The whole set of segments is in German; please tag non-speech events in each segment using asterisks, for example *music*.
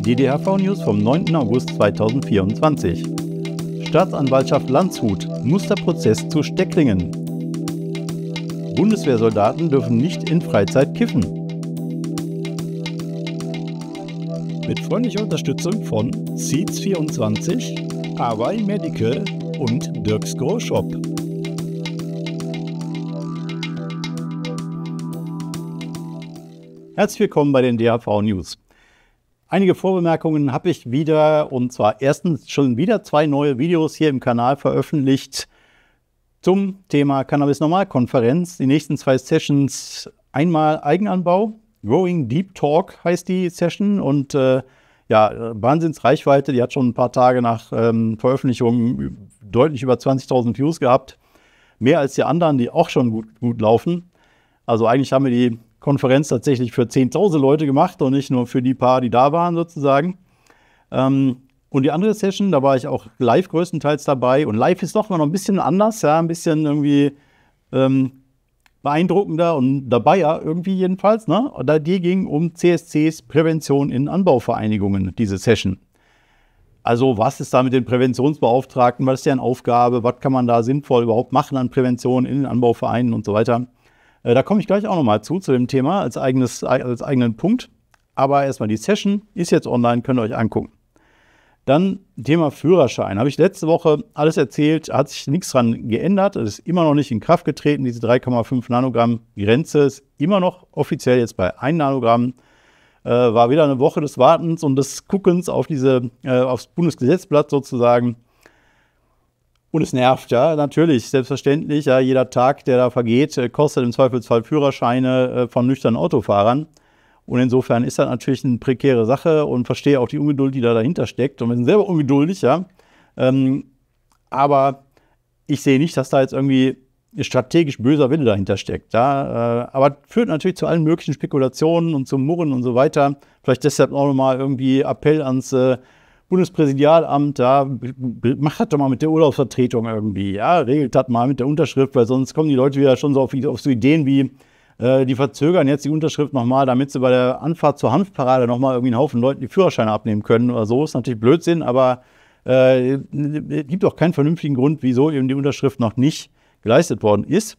Die DHV-News vom 9. August 2024. Staatsanwaltschaft Landshut, Musterprozess zu Stecklingen. Bundeswehrsoldaten dürfen nicht in Freizeit kiffen. Mit freundlicher Unterstützung von Seeds24, Hawaii Medical und Dirks Grow Shop. Herzlich willkommen bei den DHV News. Einige Vorbemerkungen habe ich wieder und zwar erstens schon wieder zwei neue Videos hier im Kanal veröffentlicht zum Thema Cannabis Normalkonferenz. Die nächsten zwei Sessions einmal Eigenanbau, Growing Deep Talk heißt die Session und äh, ja, Wahnsinnsreichweite, die hat schon ein paar Tage nach ähm, Veröffentlichung deutlich über 20.000 Views gehabt. Mehr als die anderen, die auch schon gut, gut laufen. Also eigentlich haben wir die Konferenz tatsächlich für 10.000 Leute gemacht und nicht nur für die paar, die da waren sozusagen. Ähm, und die andere Session, da war ich auch live größtenteils dabei. Und live ist doch mal noch ein bisschen anders, ja, ein bisschen irgendwie ähm, beeindruckender und dabei ja irgendwie jedenfalls. Ne? Da die ging um CSCs Prävention in Anbauvereinigungen, diese Session. Also was ist da mit den Präventionsbeauftragten? Was ist deren Aufgabe? Was kann man da sinnvoll überhaupt machen an Prävention in den Anbauvereinen und so weiter? Äh, da komme ich gleich auch nochmal zu, zu dem Thema als, eigenes, als eigenen Punkt. Aber erstmal die Session ist jetzt online, könnt ihr euch angucken. Dann Thema Führerschein. Habe ich letzte Woche alles erzählt, hat sich nichts dran geändert. Es ist immer noch nicht in Kraft getreten. Diese 3,5 Nanogramm Grenze ist immer noch offiziell jetzt bei 1 Nanogramm. Äh, war wieder eine Woche des Wartens und des Guckens auf diese, äh, aufs Bundesgesetzblatt sozusagen. Und es nervt, ja, natürlich, selbstverständlich. Ja, jeder Tag, der da vergeht, äh, kostet im Zweifelsfall Führerscheine äh, von nüchternen Autofahrern. Und insofern ist das natürlich eine prekäre Sache und verstehe auch die Ungeduld, die da dahinter steckt. Und wir sind selber ungeduldig, ja. Ähm, aber ich sehe nicht, dass da jetzt irgendwie strategisch böser Wille dahinter steckt. Ja? Äh, aber führt natürlich zu allen möglichen Spekulationen und zum Murren und so weiter. Vielleicht deshalb auch nochmal irgendwie Appell ans äh, Bundespräsidialamt, da macht das doch mal mit der Urlaubsvertretung irgendwie, ja, regelt das mal mit der Unterschrift, weil sonst kommen die Leute wieder schon so auf, auf so Ideen wie, äh, die verzögern jetzt die Unterschrift nochmal, damit sie bei der Anfahrt zur Hanfparade nochmal irgendwie einen Haufen Leuten die Führerscheine abnehmen können oder so. Ist natürlich Blödsinn, aber äh, gibt auch keinen vernünftigen Grund, wieso eben die Unterschrift noch nicht geleistet worden ist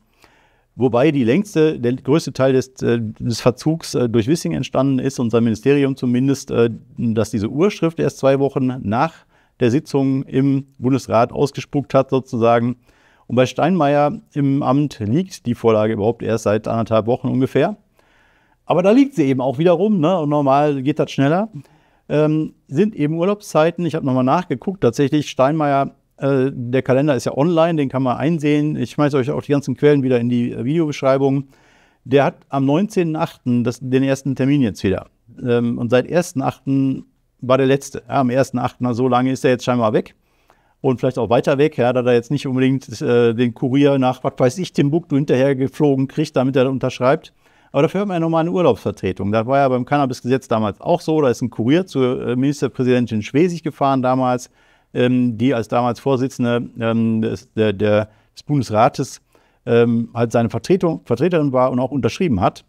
wobei die längste, der größte Teil des, äh, des Verzugs äh, durch Wissing entstanden ist, und sein Ministerium zumindest, äh, dass diese Urschrift erst zwei Wochen nach der Sitzung im Bundesrat ausgespuckt hat, sozusagen. Und bei Steinmeier im Amt liegt die Vorlage überhaupt erst seit anderthalb Wochen ungefähr. Aber da liegt sie eben auch wiederum, ne? und normal geht das schneller. Ähm, sind eben Urlaubszeiten. Ich habe nochmal nachgeguckt. Tatsächlich, Steinmeier äh, der Kalender ist ja online, den kann man einsehen. Ich schmeiße euch auch die ganzen Quellen wieder in die äh, Videobeschreibung. Der hat am 19.8. den ersten Termin jetzt wieder. Ähm, und seit 1.8. war der letzte. Ja, am 1.8. so lange ist er jetzt scheinbar weg. Und vielleicht auch weiter weg, ja, da er jetzt nicht unbedingt äh, den Kurier nach, was weiß ich, Timbuktu hinterher geflogen kriegt, damit er unterschreibt. Aber dafür haben wir ja nochmal eine Urlaubsvertretung. Das war ja beim Cannabisgesetz damals auch so. Da ist ein Kurier zur äh, Ministerpräsidentin Schwesig gefahren damals ähm, die als damals Vorsitzende ähm, des, der, der, des Bundesrates ähm, halt seine Vertretung, Vertreterin war und auch unterschrieben hat.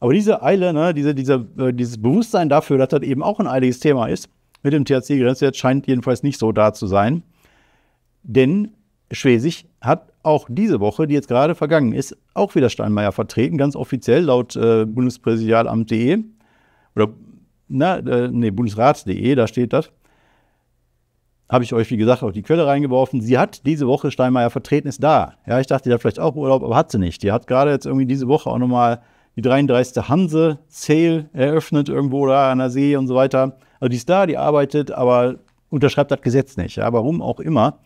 Aber diese Eile, ne, diese, diese, äh, dieses Bewusstsein dafür, dass das eben auch ein eiliges Thema ist, mit dem THC-Grenzwert scheint jedenfalls nicht so da zu sein. Denn Schwesig hat auch diese Woche, die jetzt gerade vergangen ist, auch wieder Steinmeier vertreten, ganz offiziell laut äh, bundespräsidialamt.de oder na, äh, nee, bundesrat.de, da steht das habe ich euch, wie gesagt, auf die Quelle reingeworfen. Sie hat diese Woche Steinmeier vertreten, ist da. Ja, ich dachte, die hat vielleicht auch Urlaub, aber hat sie nicht. Die hat gerade jetzt irgendwie diese Woche auch nochmal die 33. Hanse Sale eröffnet irgendwo da an der See und so weiter. Also die ist da, die arbeitet, aber unterschreibt das Gesetz nicht. Ja, warum auch immer.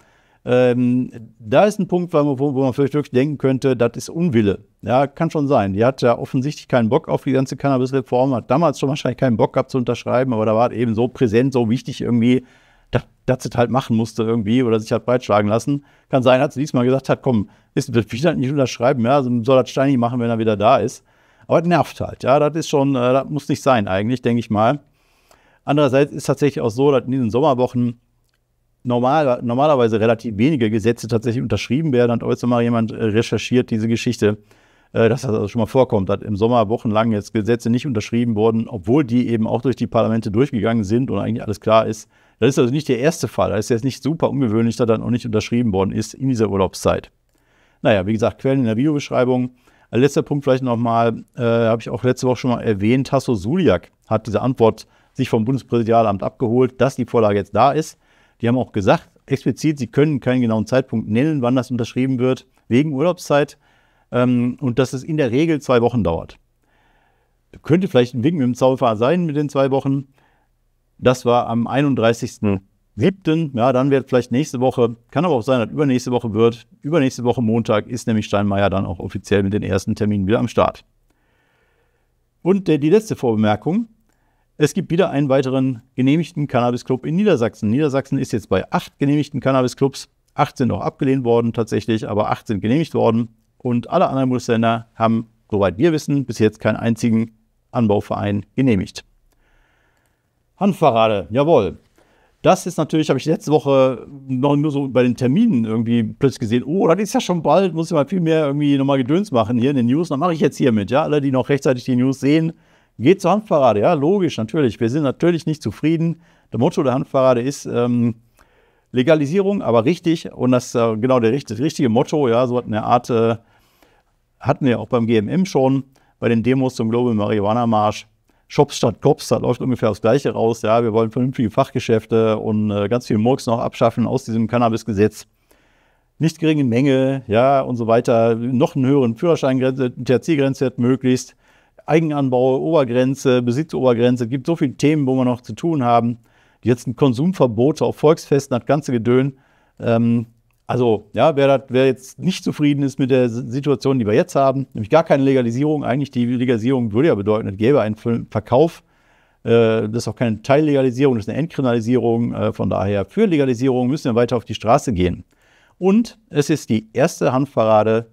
Ähm, da ist ein Punkt, wo, wo man vielleicht wirklich denken könnte, das ist Unwille. Ja, kann schon sein. Die hat ja offensichtlich keinen Bock auf die ganze Cannabis-Reform, hat damals schon wahrscheinlich keinen Bock gehabt zu unterschreiben, aber da war es eben so präsent, so wichtig irgendwie, das halt machen musste irgendwie oder sich hat breitschlagen lassen. Kann sein, hat sie diesmal gesagt hat, komm, ist das wieder halt nicht unterschreiben, ja, soll das Steini machen, wenn er wieder da ist. Aber das nervt halt, ja, das ist schon, äh, das muss nicht sein eigentlich, denke ich mal. Andererseits ist tatsächlich auch so, dass in diesen Sommerwochen normal, normalerweise relativ wenige Gesetze tatsächlich unterschrieben werden. Hat heute mal jemand äh, recherchiert, diese Geschichte, äh, dass das also schon mal vorkommt, dass im Sommer wochenlang jetzt Gesetze nicht unterschrieben wurden, obwohl die eben auch durch die Parlamente durchgegangen sind und eigentlich alles klar ist. Das ist also nicht der erste Fall. Das ist jetzt nicht super ungewöhnlich, dass dann auch nicht unterschrieben worden ist in dieser Urlaubszeit. Naja, wie gesagt, Quellen in der Videobeschreibung. Als äh, letzter Punkt vielleicht nochmal, äh, habe ich auch letzte Woche schon mal erwähnt, Tasso Suliak hat diese Antwort sich vom Bundespräsidialamt abgeholt, dass die Vorlage jetzt da ist. Die haben auch gesagt, explizit, sie können keinen genauen Zeitpunkt nennen, wann das unterschrieben wird, wegen Urlaubszeit ähm, und dass es in der Regel zwei Wochen dauert. Könnte vielleicht ein Wink mit dem Zauberfahrer sein mit den zwei Wochen. Das war am 31.07. Ja, dann wird vielleicht nächste Woche, kann aber auch sein, dass übernächste Woche wird. Übernächste Woche Montag ist nämlich Steinmeier dann auch offiziell mit den ersten Terminen wieder am Start. Und die letzte Vorbemerkung. Es gibt wieder einen weiteren genehmigten Cannabis-Club in Niedersachsen. Niedersachsen ist jetzt bei acht genehmigten Cannabis-Clubs. Acht sind noch abgelehnt worden tatsächlich, aber acht sind genehmigt worden. Und alle anderen Bundesländer haben, soweit wir wissen, bis jetzt keinen einzigen Anbauverein genehmigt. Handverrate, jawohl. Das ist natürlich, habe ich letzte Woche noch nur so bei den Terminen irgendwie plötzlich gesehen, oh, das ist ja schon bald, muss ich mal viel mehr irgendwie nochmal Gedöns machen hier in den News. Dann mache ich jetzt hier mit, ja. Alle, die noch rechtzeitig die News sehen, geht zur Handparade, ja, logisch, natürlich. Wir sind natürlich nicht zufrieden. Der Motto der Handparade ist ähm, Legalisierung, aber richtig. Und das äh, genau der, das richtige Motto, ja, so hat eine Art, äh, hatten wir auch beim GMM schon, bei den Demos zum Global Marijuana Marsch. Shops statt Cops, da läuft ungefähr das Gleiche raus. Ja, wir wollen vernünftige Fachgeschäfte und äh, ganz viel Murks noch abschaffen aus diesem Cannabis-Gesetz. Nicht geringe Menge, ja, und so weiter. Noch einen höheren Führerscheingrenze, THC-Grenzwert möglichst. Eigenanbau, Obergrenze, Besitzobergrenze. Es gibt so viele Themen, wo wir noch zu tun haben. Jetzt ein Konsumverbot auf Volksfesten, das ganze Gedön. Ähm, also, ja, wer, dat, wer, jetzt nicht zufrieden ist mit der Situation, die wir jetzt haben, nämlich gar keine Legalisierung, eigentlich die Legalisierung würde ja bedeuten, es gäbe einen Verkauf. Äh, das ist auch keine Teillegalisierung, das ist eine Entkriminalisierung. Äh, von daher, für Legalisierung müssen wir weiter auf die Straße gehen. Und es ist die erste Handparade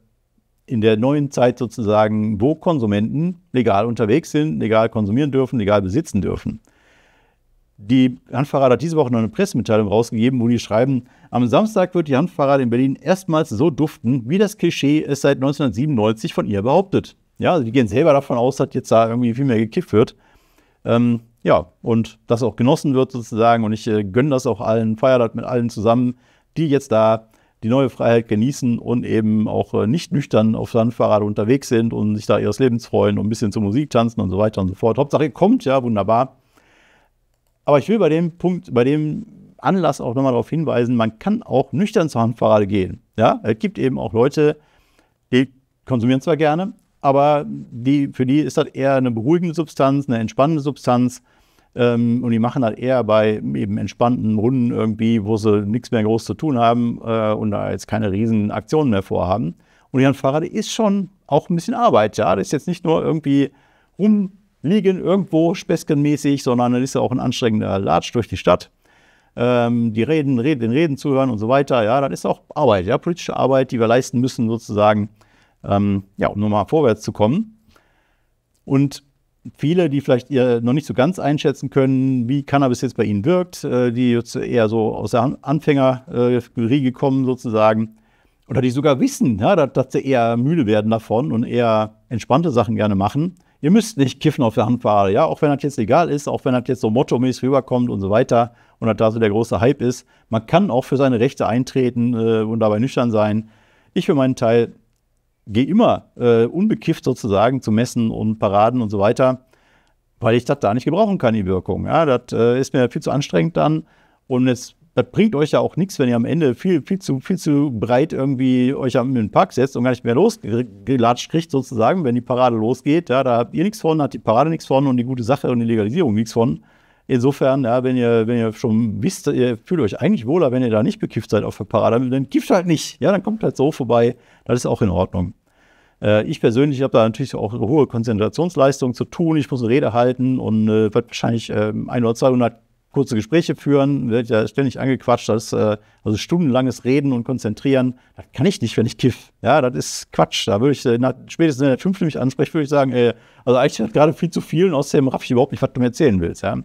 in der neuen Zeit sozusagen, wo Konsumenten legal unterwegs sind, legal konsumieren dürfen, legal besitzen dürfen. Die Handfahrrad hat diese Woche noch eine Pressemitteilung rausgegeben, wo die schreiben, am Samstag wird die Handfahrrad in Berlin erstmals so duften, wie das Klischee es seit 1997 von ihr behauptet. Ja, also die gehen selber davon aus, dass jetzt da irgendwie viel mehr gekifft wird. Ähm, ja, und das auch genossen wird sozusagen. Und ich äh, gönne das auch allen, feiere das mit allen zusammen, die jetzt da die neue Freiheit genießen und eben auch äh, nicht nüchtern auf Sandfahrrad unterwegs sind und sich da ihres Lebens freuen und ein bisschen zur Musik tanzen und so weiter und so fort. Hauptsache ihr kommt, ja, wunderbar. Aber ich will bei dem Punkt, bei dem Anlass auch nochmal darauf hinweisen, man kann auch nüchtern zur Handparade gehen. Ja? Es gibt eben auch Leute, die konsumieren zwar gerne, aber die, für die ist das eher eine beruhigende Substanz, eine entspannende Substanz. Ähm, und die machen das eher bei eben entspannten Runden irgendwie, wo sie nichts mehr groß zu tun haben äh, und da jetzt keine riesen Aktionen mehr vorhaben. Und die Handparade ist schon auch ein bisschen Arbeit. Ja? Das ist jetzt nicht nur irgendwie rum liegen irgendwo speskenmäßig, sondern dann ist ja auch ein anstrengender Latsch durch die Stadt. Ähm, die Reden, Reden, den Reden zuhören und so weiter. Ja, das ist auch Arbeit, ja, politische Arbeit, die wir leisten müssen, sozusagen, ähm, ja, um nochmal vorwärts zu kommen. Und viele, die vielleicht ihr noch nicht so ganz einschätzen können, wie Cannabis jetzt bei ihnen wirkt, äh, die jetzt eher so aus der Anfängerriege kommen sozusagen, oder die sogar wissen, ja, dass, sie eher müde werden davon und eher entspannte Sachen gerne machen, ihr müsst nicht kiffen auf der Handfahrer, ja, auch wenn das jetzt legal ist, auch wenn das jetzt so mottomäßig rüberkommt und so weiter und das da so der große Hype ist. Man kann auch für seine Rechte eintreten äh, und dabei nüchtern sein. Ich für meinen Teil gehe immer äh, unbekifft sozusagen zu Messen und Paraden und so weiter, weil ich das da nicht gebrauchen kann, die Wirkung. Ja, das äh, ist mir viel zu anstrengend dann. Und jetzt das bringt euch ja auch nichts, wenn ihr am Ende viel, viel, zu, viel zu breit irgendwie euch am den Park setzt und gar nicht mehr losgelatscht kriegt, sozusagen, wenn die Parade losgeht. Ja, da habt ihr nichts von, hat die Parade nichts von und die gute Sache und die Legalisierung nichts von. Insofern, ja, wenn ihr, wenn ihr schon wisst, ihr fühlt euch eigentlich wohler, wenn ihr da nicht bekifft seid auf der Parade, dann kifft halt nicht. Ja, dann kommt halt so vorbei. Das ist auch in Ordnung. Äh, ich persönlich habe da natürlich auch hohe Konzentrationsleistungen zu tun. Ich muss eine Rede halten und äh, wird wahrscheinlich äh, 100 oder 200 kurze Gespräche führen, wird ja ständig angequatscht, das, äh, also stundenlanges Reden und Konzentrieren, das kann ich nicht, wenn ich kiff. Ja, das ist Quatsch. Da würde ich, äh, na, spätestens in der Fünfte mich ansprechen, würde ich sagen, ey, äh, also eigentlich hat gerade viel zu viel und außerdem raff ich überhaupt nicht, was du mir erzählen willst. Ja.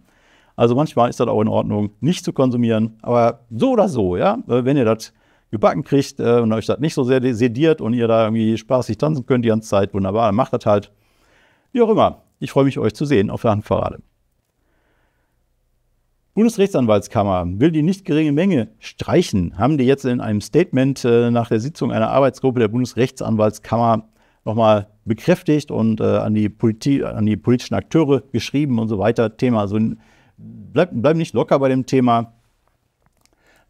Also manchmal ist das auch in Ordnung, nicht zu konsumieren, aber so oder so, ja, äh, wenn ihr das gebacken kriegt äh, und euch das nicht so sehr sediert und ihr da irgendwie spaßig tanzen könnt die ganze Zeit, wunderbar, dann macht das halt. Wie auch immer, ich freue mich, euch zu sehen auf der Handparade. Bundesrechtsanwaltskammer will die nicht geringe Menge streichen, haben die jetzt in einem Statement äh, nach der Sitzung einer Arbeitsgruppe der Bundesrechtsanwaltskammer nochmal bekräftigt und äh, an, die an die politischen Akteure geschrieben und so weiter. Thema. Also bleib, bleib nicht locker bei dem Thema.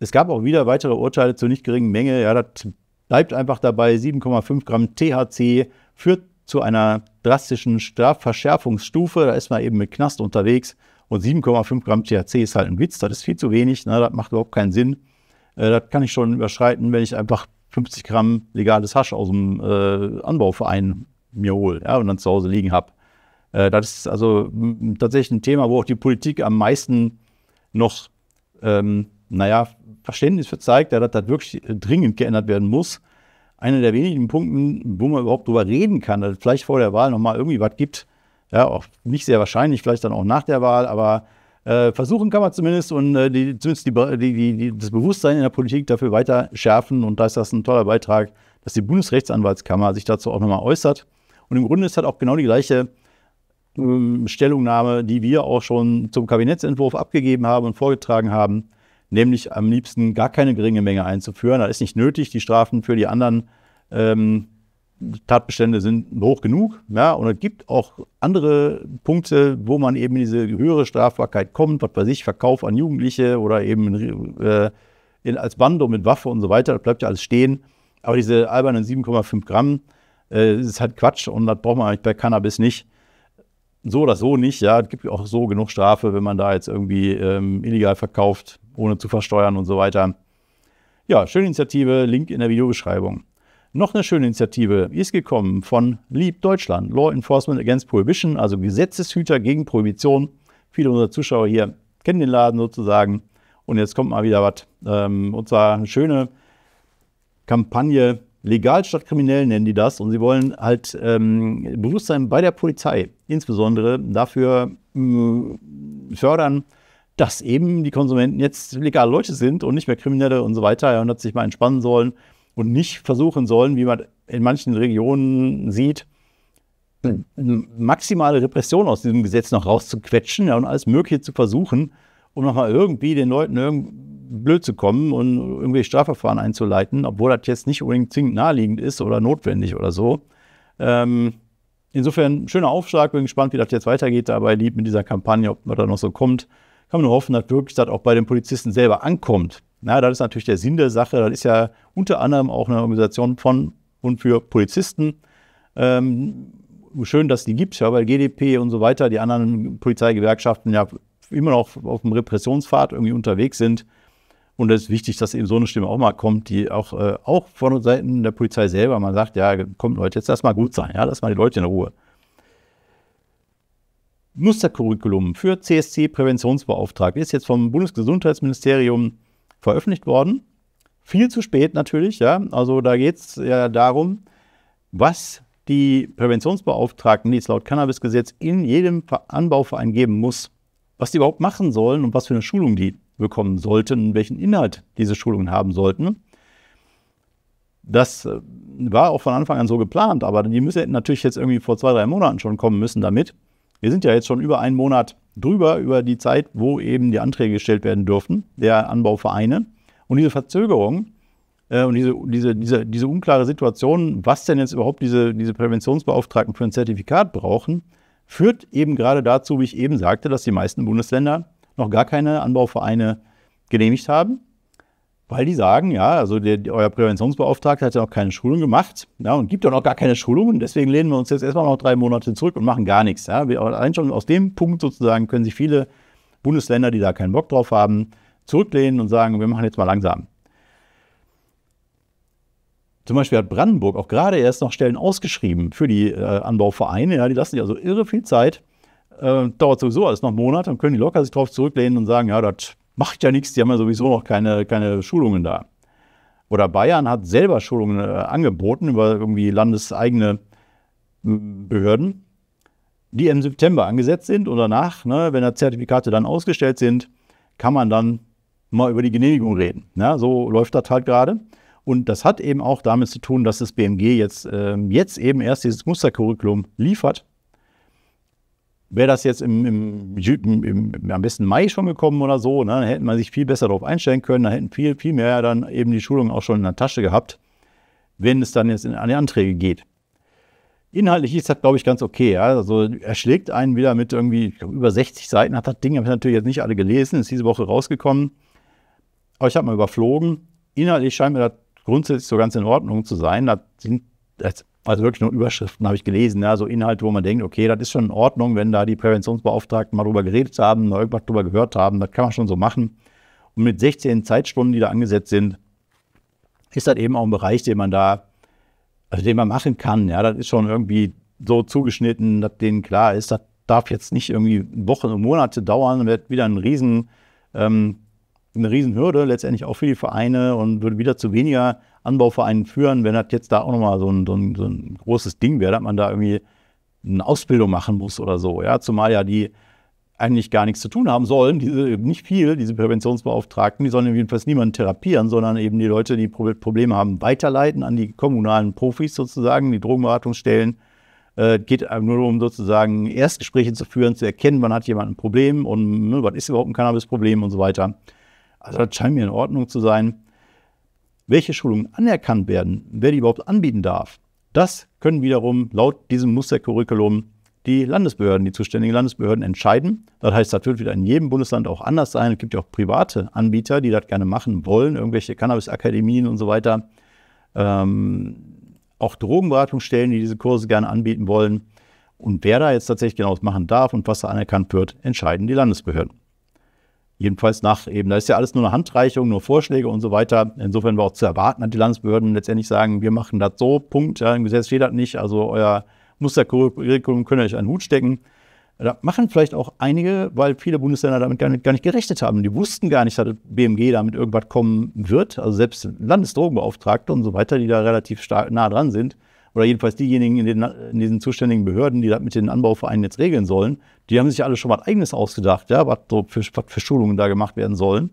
Es gab auch wieder weitere Urteile zur nicht geringen Menge. Ja, das bleibt einfach dabei. 7,5 Gramm THC führt zu einer drastischen Strafverschärfungsstufe. Da ist man eben mit Knast unterwegs. Und 7,5 Gramm THC ist halt ein Witz, das ist viel zu wenig, ne? das macht überhaupt keinen Sinn. Äh, das kann ich schon überschreiten, wenn ich einfach 50 Gramm legales Hasch aus dem äh, Anbauverein mir hole ja? und dann zu Hause liegen habe. Äh, das ist also tatsächlich ein Thema, wo auch die Politik am meisten noch, ähm, naja, Verständnis für zeigt, ja, dass das wirklich dringend geändert werden muss. Einer der wenigen Punkte, wo man überhaupt drüber reden kann, dass es vielleicht vor der Wahl nochmal irgendwie was gibt, ja, auch nicht sehr wahrscheinlich, vielleicht dann auch nach der Wahl, aber äh, versuchen kann man zumindest und äh, die, zumindest die, die, das Bewusstsein in der Politik dafür weiter schärfen. Und da ist das ein toller Beitrag, dass die Bundesrechtsanwaltskammer sich dazu auch nochmal äußert. Und im Grunde ist halt auch genau die gleiche äh, Stellungnahme, die wir auch schon zum Kabinettsentwurf abgegeben haben und vorgetragen haben, nämlich am liebsten gar keine geringe Menge einzuführen. Da ist nicht nötig, die Strafen für die anderen. Ähm, Tatbestände sind hoch genug. Ja, und es gibt auch andere Punkte, wo man eben in diese höhere Strafbarkeit kommt, was weiß ich, Verkauf an Jugendliche oder eben äh, in, als Bando mit Waffe und so weiter, das bleibt ja alles stehen. Aber diese albernen 7,5 Gramm äh, ist halt Quatsch und das braucht man eigentlich bei Cannabis nicht. So oder so nicht, ja. Es gibt auch so genug Strafe, wenn man da jetzt irgendwie ähm, illegal verkauft, ohne zu versteuern und so weiter. Ja, schöne Initiative, Link in der Videobeschreibung. Noch eine schöne Initiative ist gekommen von Lieb Deutschland, Law Enforcement Against Prohibition, also Gesetzeshüter gegen Prohibition. Viele unserer Zuschauer hier kennen den Laden sozusagen. Und jetzt kommt mal wieder was. Ähm, und zwar eine schöne Kampagne, legal statt kriminell nennen die das. Und sie wollen halt ähm, Bewusstsein bei der Polizei insbesondere dafür mh, äh, fördern, dass eben die Konsumenten jetzt legale Leute sind und nicht mehr Kriminelle und so weiter und dass sie sich mal entspannen sollen und nicht versuchen sollen, wie man in manchen Regionen sieht, eine maximale Repression aus diesem Gesetz noch rauszuquetschen ja, und alles Mögliche zu versuchen, um nochmal irgendwie den Leuten irgendwie blöd zu kommen und irgendwie Strafverfahren einzuleiten, obwohl das jetzt nicht unbedingt zwingend naheliegend ist oder notwendig oder so. Ähm, insofern schöner Aufschlag, bin gespannt, wie das jetzt weitergeht dabei lieb mit dieser Kampagne, ob man da noch so kommt. Kann man nur hoffen, dass wirklich das auch bei den Polizisten selber ankommt. Na, das ist natürlich der Sinn der Sache. Das ist ja unter anderem auch eine Organisation von und für Polizisten. Ähm, schön, dass die gibt, ja, weil GDP und so weiter, die anderen Polizeigewerkschaften ja immer noch auf dem Repressionspfad irgendwie unterwegs sind. Und es ist wichtig, dass eben so eine Stimme auch mal kommt, die auch, äh, auch von Seiten der Polizei selber mal sagt, ja, kommt Leute, jetzt lass mal gut sein, ja, lass mal die Leute in Ruhe. Mustercurriculum für CSC-Präventionsbeauftragte ist jetzt vom Bundesgesundheitsministerium veröffentlicht worden. Viel zu spät natürlich, ja. Also da geht es ja darum, was die Präventionsbeauftragten, die es laut Cannabisgesetz in jedem Anbauverein geben muss, was die überhaupt machen sollen und was für eine Schulung die bekommen sollten, welchen Inhalt diese Schulungen haben sollten. Das äh, war auch von Anfang an so geplant, aber die müssen natürlich jetzt irgendwie vor zwei, drei Monaten schon kommen müssen damit. Wir sind ja jetzt schon über einen Monat drüber, über die Zeit, wo eben die Anträge gestellt werden dürfen, der Anbauvereine. Und diese Verzögerung äh, und diese, diese, diese, diese unklare Situation, was denn jetzt überhaupt diese, diese Präventionsbeauftragten für ein Zertifikat brauchen, führt eben gerade dazu, wie ich eben sagte, dass die meisten Bundesländer noch gar keine Anbauvereine genehmigt haben weil die sagen, ja, also der, euer Präventionsbeauftragter hat ja noch keine Schulung gemacht ja, und gibt ja noch gar keine Schulung. Und deswegen lehnen wir uns jetzt erstmal noch drei Monate zurück und machen gar nichts. Ja. Wir, allein schon aus dem Punkt sozusagen können sich viele Bundesländer, die da keinen Bock drauf haben, zurücklehnen und sagen, wir machen jetzt mal langsam. Zum Beispiel hat Brandenburg auch gerade erst noch Stellen ausgeschrieben für die äh, Anbauvereine. Ja, die lassen sich also irre viel Zeit. Äh, dauert sowieso alles noch Monate und können die locker sich drauf zurücklehnen und sagen, ja, das Macht ja nichts, die haben ja sowieso noch keine, keine Schulungen da. Oder Bayern hat selber Schulungen äh, angeboten über irgendwie landeseigene hm, Behörden, die im September angesetzt sind und danach, ne, wenn da Zertifikate dann ausgestellt sind, kann man dann mal über die Genehmigung reden. Ja, ne? so läuft das halt gerade. Und das hat eben auch damit zu tun, dass das BMG jetzt, äh, jetzt eben erst dieses Mustercurriculum liefert Wäre das jetzt im, im, im, im, am besten Mai schon gekommen oder so, ne, dann hätte man sich viel besser darauf einstellen können, dann hätten viel, viel mehr dann eben die Schulung auch schon in der Tasche gehabt, wenn es dann jetzt in, an die Anträge geht. Inhaltlich ist das, glaube ich, ganz okay. Ja. Also erschlägt einen wieder mit irgendwie glaub, über 60 Seiten, hat das Ding, habe ich natürlich jetzt nicht alle gelesen, ist diese Woche rausgekommen. Aber ich habe mal überflogen. Inhaltlich scheint mir das grundsätzlich so ganz in Ordnung zu sein. Das sind das also wirklich nur Überschriften habe ich gelesen, ja, so Inhalte, wo man denkt, okay, das ist schon in Ordnung, wenn da die Präventionsbeauftragten mal drüber geredet haben, mal irgendwas drüber gehört haben, das kann man schon so machen. Und mit 16 Zeitstunden, die da angesetzt sind, ist das eben auch ein Bereich, den man da, also den man machen kann. Ja, das ist schon irgendwie so zugeschnitten, dass denen klar ist, das darf jetzt nicht irgendwie Wochen und Monate dauern und wird wieder ein riesen, ähm, eine Riesenhürde letztendlich auch für die Vereine und würde wieder zu weniger Anbauvereinen führen, wenn das jetzt da auch nochmal so ein, so, ein, so ein großes Ding wäre, dass man da irgendwie eine Ausbildung machen muss oder so. Ja, zumal ja die eigentlich gar nichts zu tun haben sollen, diese, nicht viel, diese Präventionsbeauftragten, die sollen jedenfalls niemanden therapieren, sondern eben die Leute, die Probleme haben, weiterleiten an die kommunalen Profis sozusagen, die Drogenberatungsstellen. Äh, geht nur darum, sozusagen Erstgespräche zu führen, zu erkennen, wann hat jemand ein Problem und ne, was ist überhaupt ein Cannabis-Problem und so weiter. Also das scheint mir in Ordnung zu sein welche Schulungen anerkannt werden, wer die überhaupt anbieten darf, das können wiederum laut diesem Mustercurriculum die Landesbehörden, die zuständigen Landesbehörden entscheiden. Das heißt, das wird wieder in jedem Bundesland auch anders sein. Es gibt ja auch private Anbieter, die das gerne machen wollen, irgendwelche Cannabis-Akademien und so weiter. Ähm, auch Drogenberatungsstellen, die diese Kurse gerne anbieten wollen. Und wer da jetzt tatsächlich genau das machen darf und was da anerkannt wird, entscheiden die Landesbehörden. Jedenfalls nach eben, da ist ja alles nur eine Handreichung, nur Vorschläge und so weiter. Insofern war auch zu erwarten, dass die Landesbehörden letztendlich sagen, wir machen das so, Punkt, ja, im Gesetz steht das nicht, also euer Mustercurriculum könnt ihr euch einen Hut stecken. Da machen vielleicht auch einige, weil viele Bundesländer damit gar nicht, gar nicht gerechnet haben. Die wussten gar nicht, dass BMG damit irgendwas kommen wird. Also selbst Landesdrogenbeauftragte und so weiter, die da relativ stark nah dran sind, oder jedenfalls diejenigen in, den, in diesen zuständigen Behörden, die das mit den Anbauvereinen jetzt regeln sollen, die haben sich alle schon was Eigenes ausgedacht, ja, was, so für, was für Schulungen da gemacht werden sollen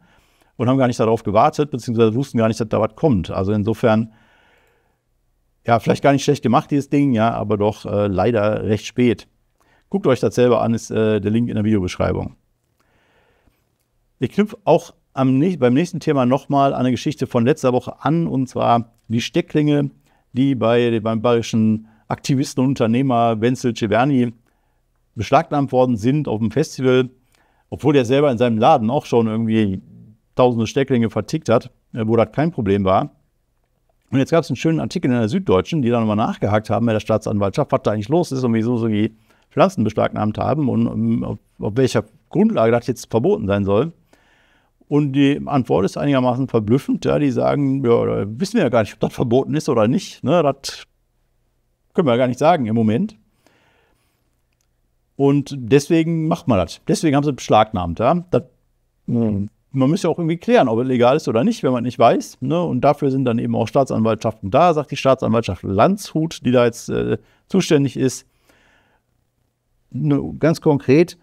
und haben gar nicht darauf gewartet, beziehungsweise wussten gar nicht, dass da was kommt. Also insofern, ja, vielleicht gar nicht schlecht gemacht, dieses Ding, ja, aber doch äh, leider recht spät. Guckt euch das selber an, ist äh, der Link in der Videobeschreibung. Ich knüpfe auch am, beim nächsten Thema nochmal an eine Geschichte von letzter Woche an, und zwar die Stecklinge die bei, beim bayerischen Aktivisten und Unternehmer Wenzel Ceverni beschlagnahmt worden sind auf dem Festival, obwohl er selber in seinem Laden auch schon irgendwie tausende Stecklinge vertickt hat, äh, wo das kein Problem war. Und jetzt gab es einen schönen Artikel in der Süddeutschen, die dann nochmal nachgehakt haben bei der Staatsanwaltschaft, was da eigentlich los ist und wieso sie die Pflanzen beschlagnahmt haben und um, ähm, auf, auf welcher Grundlage das jetzt verboten sein soll. Und die Antwort ist einigermaßen verblüffend. Ja, die sagen, ja, wissen wir ja gar nicht, ob das verboten ist oder nicht. Ne, das können wir ja gar nicht sagen im Moment. Und deswegen macht man das. Deswegen haben sie beschlagnahmt. Ja. Das, mhm. Man müsste ja auch irgendwie klären, ob es legal ist oder nicht, wenn man nicht weiß. Ne? Und dafür sind dann eben auch Staatsanwaltschaften da, sagt die Staatsanwaltschaft Landshut, die da jetzt äh, zuständig ist. Ne, ganz konkret,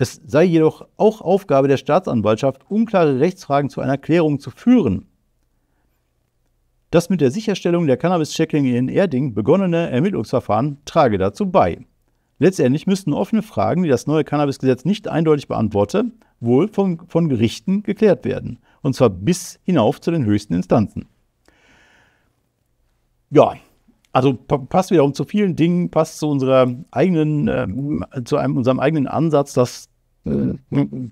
es sei jedoch auch Aufgabe der Staatsanwaltschaft, unklare Rechtsfragen zu einer Klärung zu führen. Das mit der Sicherstellung der Cannabis-Checklinge in Erding begonnene Ermittlungsverfahren trage dazu bei. Letztendlich müssten offene Fragen, die das neue Cannabis-Gesetz nicht eindeutig beantworte, wohl von, von Gerichten geklärt werden. Und zwar bis hinauf zu den höchsten Instanzen. Ja, also passt wiederum zu vielen Dingen, passt zu unserer eigenen, äh, zu einem, unserem eigenen Ansatz, dass äh,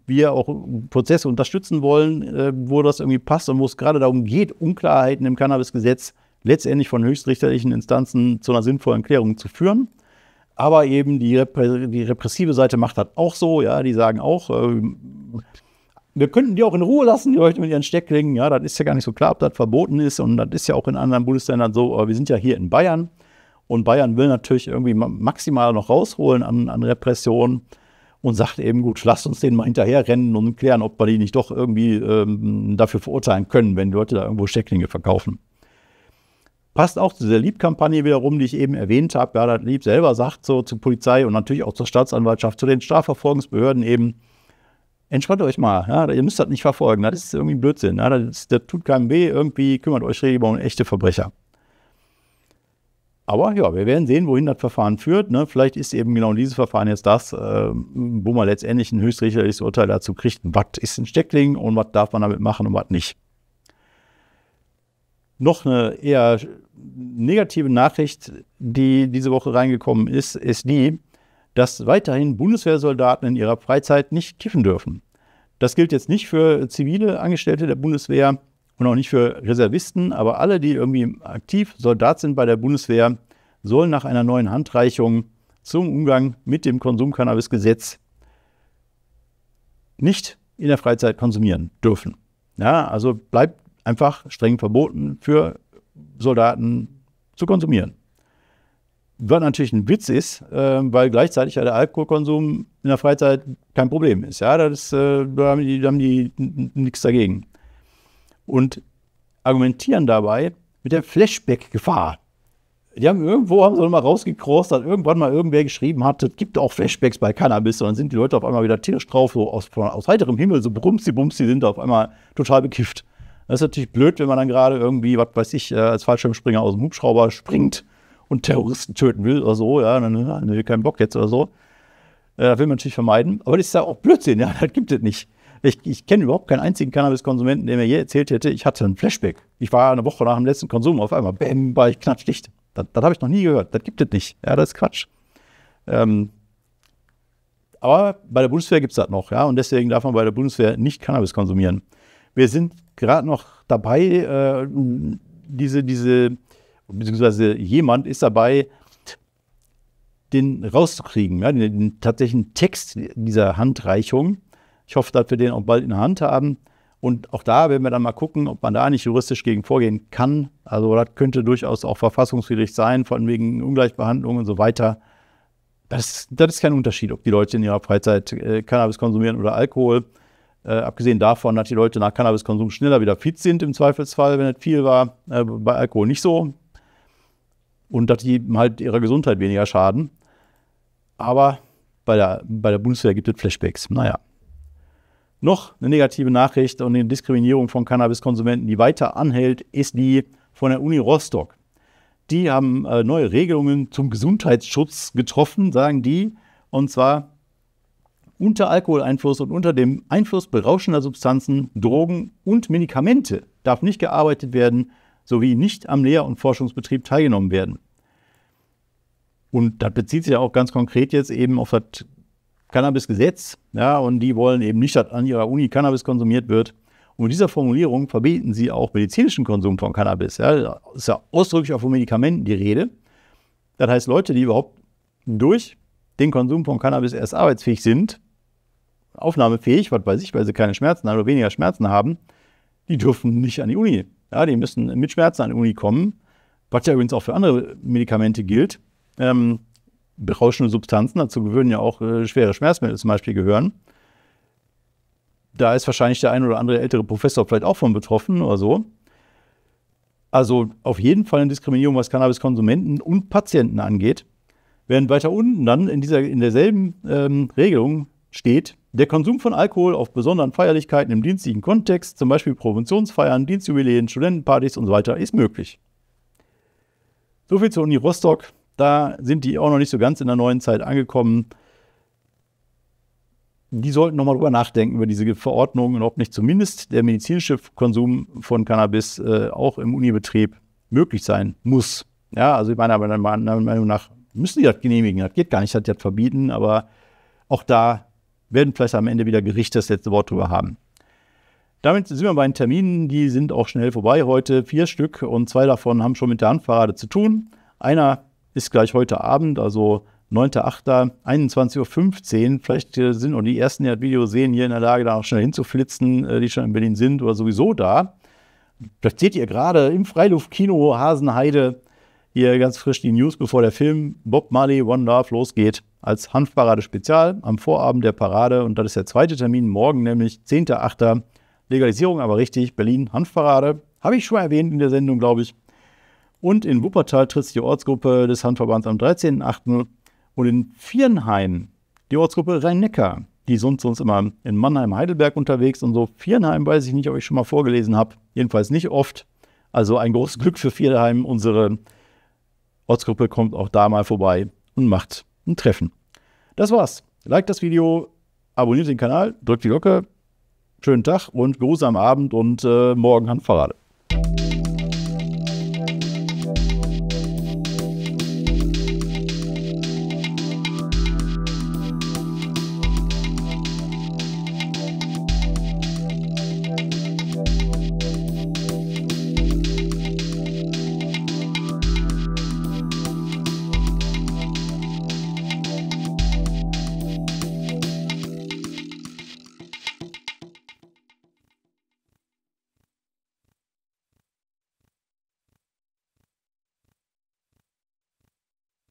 wir auch Prozesse unterstützen wollen, äh, wo das irgendwie passt und wo es gerade darum geht, Unklarheiten im Cannabisgesetz letztendlich von höchstrichterlichen Instanzen zu einer sinnvollen Klärung zu führen. Aber eben die, die repressive Seite macht das auch so, ja, die sagen auch, äh, wir könnten die auch in Ruhe lassen, die Leute mit ihren Stecklingen, ja, das ist ja gar nicht so klar, ob das verboten ist und das ist ja auch in anderen Bundesländern so, aber wir sind ja hier in Bayern und Bayern will natürlich irgendwie maximal noch rausholen an, an Repression und sagt eben, gut, lasst uns denen mal hinterherrennen und klären, ob wir die nicht doch irgendwie ähm, dafür verurteilen können, wenn Leute da irgendwo Stecklinge verkaufen. Passt auch zu dieser Liebkampagne wiederum, die ich eben erwähnt habe. ja, das Lieb selber sagt so zur Polizei und natürlich auch zur Staatsanwaltschaft, zu den Strafverfolgungsbehörden eben, entspannt euch mal, ja, ihr müsst das nicht verfolgen, das ist irgendwie Blödsinn, ja, das, das tut keinem weh, irgendwie kümmert euch regelmäßig um echte Verbrecher. Aber ja, wir werden sehen, wohin das Verfahren führt. Ne? Vielleicht ist eben genau dieses Verfahren jetzt das, äh, wo man letztendlich ein höchstrichterliches Urteil dazu kriegt, was ist ein Steckling und was darf man damit machen und was nicht. Noch eine eher negative Nachricht, die diese Woche reingekommen ist, ist die, dass weiterhin Bundeswehrsoldaten in ihrer Freizeit nicht kiffen dürfen. Das gilt jetzt nicht für zivile Angestellte der Bundeswehr, und auch nicht für Reservisten, aber alle, die irgendwie aktiv Soldat sind bei der Bundeswehr, sollen nach einer neuen Handreichung zum Umgang mit dem Konsumcannabisgesetz nicht in der Freizeit konsumieren dürfen. Ja, also bleibt einfach streng verboten für Soldaten zu konsumieren. Was natürlich ein Witz ist, äh, weil gleichzeitig ja der Alkoholkonsum in der Freizeit kein Problem ist. Ja, das, äh, da haben die, da haben die nichts dagegen und argumentieren dabei mit der Flashback-Gefahr. Die haben irgendwo, haben sie mal rausgekrost, dass irgendwann mal irgendwer geschrieben hat, es gibt auch Flashbacks bei Cannabis und dann sind die Leute auf einmal wieder tierisch drauf, so aus, aus heiterem Himmel, so brumsi bumsi sind auf einmal total bekifft. Das ist natürlich blöd, wenn man dann gerade irgendwie, was weiß ich, äh, als Fallschirmspringer aus dem Hubschrauber springt und Terroristen töten will oder so, ja, dann hat äh, keinen Bock jetzt oder so. Äh, will man natürlich vermeiden. Aber das ist ja auch Blödsinn, ja, *laughs* das gibt es nicht. Ich, ich kenne überhaupt keinen einzigen Cannabiskonsumenten, der mir je erzählt hätte, ich hatte ein Flashback. Ich war eine Woche nach dem letzten Konsum auf einmal, bäm, war ich knatschdicht. Das, das habe ich noch nie gehört. Das gibt es nicht. Ja, das ist Quatsch. Ähm, aber bei der Bundeswehr gibt es das noch, ja, und deswegen darf man bei der Bundeswehr nicht Cannabis konsumieren. Wir sind gerade noch dabei, äh, diese, diese, beziehungsweise jemand ist dabei, den rauszukriegen, ja, den, den tatsächlichen Text dieser Handreichung ich hoffe, dass wir den auch bald in der Hand haben. Und auch da werden wir dann mal gucken, ob man da nicht juristisch gegen vorgehen kann. Also das könnte durchaus auch verfassungswidrig sein, von wegen Ungleichbehandlung und so weiter. Das, das ist kein Unterschied, ob die Leute in ihrer Freizeit äh, Cannabis konsumieren oder Alkohol. Äh, abgesehen davon, dass die Leute nach Cannabiskonsum schneller wieder fit sind im Zweifelsfall, wenn es viel war. Äh, bei Alkohol nicht so. Und dass die halt ihrer Gesundheit weniger schaden. Aber bei der, bei der Bundeswehr gibt es Flashbacks. Naja. Noch eine negative Nachricht und eine Diskriminierung von Cannabiskonsumenten, die weiter anhält, ist die von der Uni Rostock. Die haben äh, neue Regelungen zum Gesundheitsschutz getroffen, sagen die. Und zwar unter Alkoholeinfluss und unter dem Einfluss berauschender Substanzen, Drogen und Medikamente darf nicht gearbeitet werden, sowie nicht am Lehr- und Forschungsbetrieb teilgenommen werden. Und das bezieht sich ja auch ganz konkret jetzt eben auf das Cannabis-Gesetz. Ja, und die wollen eben nicht, dass an ihrer Uni Cannabis konsumiert wird. Und mit dieser Formulierung verbieten sie auch medizinischen Konsum von Cannabis. Ja, das ist ja ausdrücklich auch von Medikamenten die Rede. Das heißt, Leute, die überhaupt durch den Konsum von Cannabis erst arbeitsfähig sind, aufnahmefähig, was weiß ich, weil sie keine Schmerzen haben also oder weniger Schmerzen haben, die dürfen nicht an die Uni. Ja, die müssen mit Schmerzen an die Uni kommen, was ja übrigens auch für andere Medikamente gilt. Ähm, berauschende Substanzen, dazu gewöhnen ja auch äh, schwere Schmerzmittel zum Beispiel gehören. Da ist wahrscheinlich der ein oder andere ältere Professor vielleicht auch von betroffen oder so. Also auf jeden Fall eine Diskriminierung, was Cannabiskonsumenten und Patienten angeht. Während weiter unten dann in, dieser, in derselben ähm, Regelung steht, der Konsum von Alkohol auf besonderen Feierlichkeiten im dienstlichen Kontext, zum Beispiel Promotionsfeiern, Dienstjubiläen, Studentenpartys und so weiter, ist möglich. Soviel zur Uni Rostock. Da sind die auch noch nicht so ganz in der neuen Zeit angekommen. Die sollten nochmal drüber nachdenken, über diese Verordnung und ob nicht zumindest der medizinische Konsum von Cannabis äh, auch im Unibetrieb möglich sein muss. Ja, also ich meine, aber meiner Meinung nach müssen die das genehmigen. Das geht gar nicht, das, das verbieten, aber auch da werden vielleicht am Ende wieder Gerichte das letzte Wort drüber haben. Damit sind wir bei den Terminen, die sind auch schnell vorbei heute. Vier Stück und zwei davon haben schon mit der Handparade zu tun. Einer ist gleich heute Abend, also 9.8., 21.15 Uhr. Vielleicht äh, sind auch die Ersten, die das Video sehen, hier in der Lage, da auch schnell hinzuflitzen, äh, die schon in Berlin sind oder sowieso da. Vielleicht seht ihr gerade im Freiluftkino Hasenheide hier ganz frisch die News, bevor der Film Bob Marley One Love losgeht. Als Hanfparade Spezial am Vorabend der Parade. Und das ist der zweite Termin morgen, nämlich 10.8. Legalisierung, aber richtig, Berlin Hanfparade. Habe ich schon erwähnt in der Sendung, glaube ich. Und in Wuppertal tritt die Ortsgruppe des Handverbands am 13.8. Und in Viernheim die Ortsgruppe Rhein-Neckar. Die sind sonst immer in Mannheim, Heidelberg unterwegs und so. Viernheim weiß ich nicht, ob ich schon mal vorgelesen habe. Jedenfalls nicht oft. Also ein großes Glück für Viernheim. Unsere Ortsgruppe kommt auch da mal vorbei und macht ein Treffen. Das war's. Like das Video, abonniert den Kanal, drückt die Glocke. Schönen Tag und Gruß am Abend und äh, morgen Handverrate.